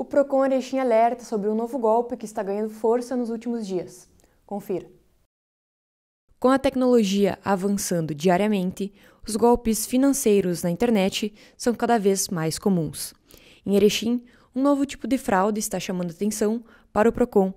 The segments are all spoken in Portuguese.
O Procon Erechim alerta sobre um novo golpe que está ganhando força nos últimos dias. Confira. Com a tecnologia avançando diariamente, os golpes financeiros na internet são cada vez mais comuns. Em Erechim, um novo tipo de fraude está chamando atenção para o Procon.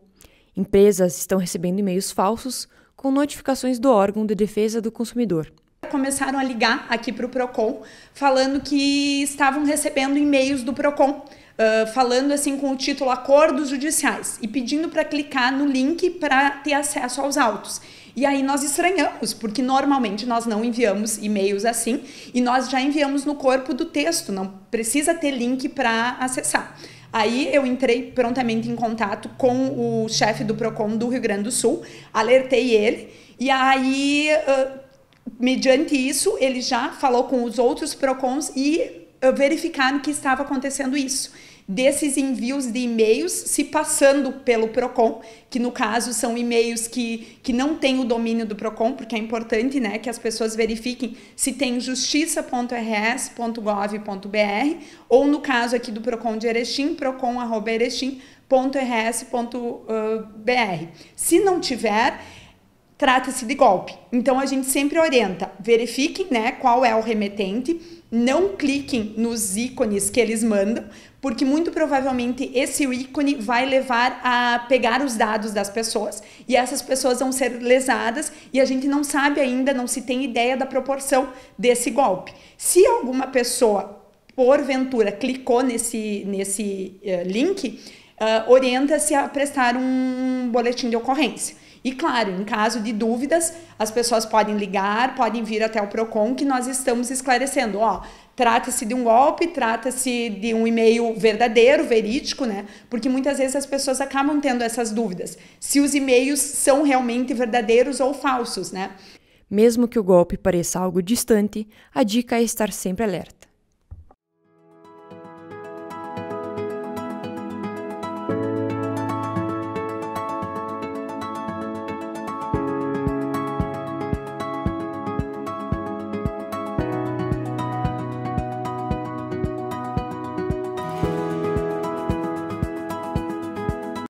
Empresas estão recebendo e-mails falsos com notificações do órgão de defesa do consumidor começaram a ligar aqui para o Procon, falando que estavam recebendo e-mails do Procon. Uh, falando assim com o título Acordos Judiciais e pedindo para clicar no link para ter acesso aos autos. E aí nós estranhamos, porque normalmente nós não enviamos e-mails assim e nós já enviamos no corpo do texto, não precisa ter link para acessar. Aí eu entrei prontamente em contato com o chefe do PROCON do Rio Grande do Sul, alertei ele, e aí uh, mediante isso, ele já falou com os outros PROCONs e eh, verificaram que estava acontecendo isso. Desses envios de e-mails se passando pelo PROCON, que no caso são e-mails que, que não têm o domínio do PROCON, porque é importante né, que as pessoas verifiquem se tem justiça.rs.gov.br ou no caso aqui do PROCON de Erechim, procon.erechim.rs.br. Se não tiver, trata-se de golpe. Então a gente sempre orienta, verifiquem, né, qual é o remetente, não cliquem nos ícones que eles mandam, porque muito provavelmente esse ícone vai levar a pegar os dados das pessoas e essas pessoas vão ser lesadas e a gente não sabe ainda, não se tem ideia da proporção desse golpe. Se alguma pessoa porventura clicou nesse nesse uh, link, uh, orienta-se a prestar um boletim de ocorrência. E claro, em caso de dúvidas, as pessoas podem ligar, podem vir até o Procon que nós estamos esclarecendo, ó, trata-se de um golpe, trata-se de um e-mail verdadeiro, verídico, né? Porque muitas vezes as pessoas acabam tendo essas dúvidas, se os e-mails são realmente verdadeiros ou falsos, né? Mesmo que o golpe pareça algo distante, a dica é estar sempre alerta.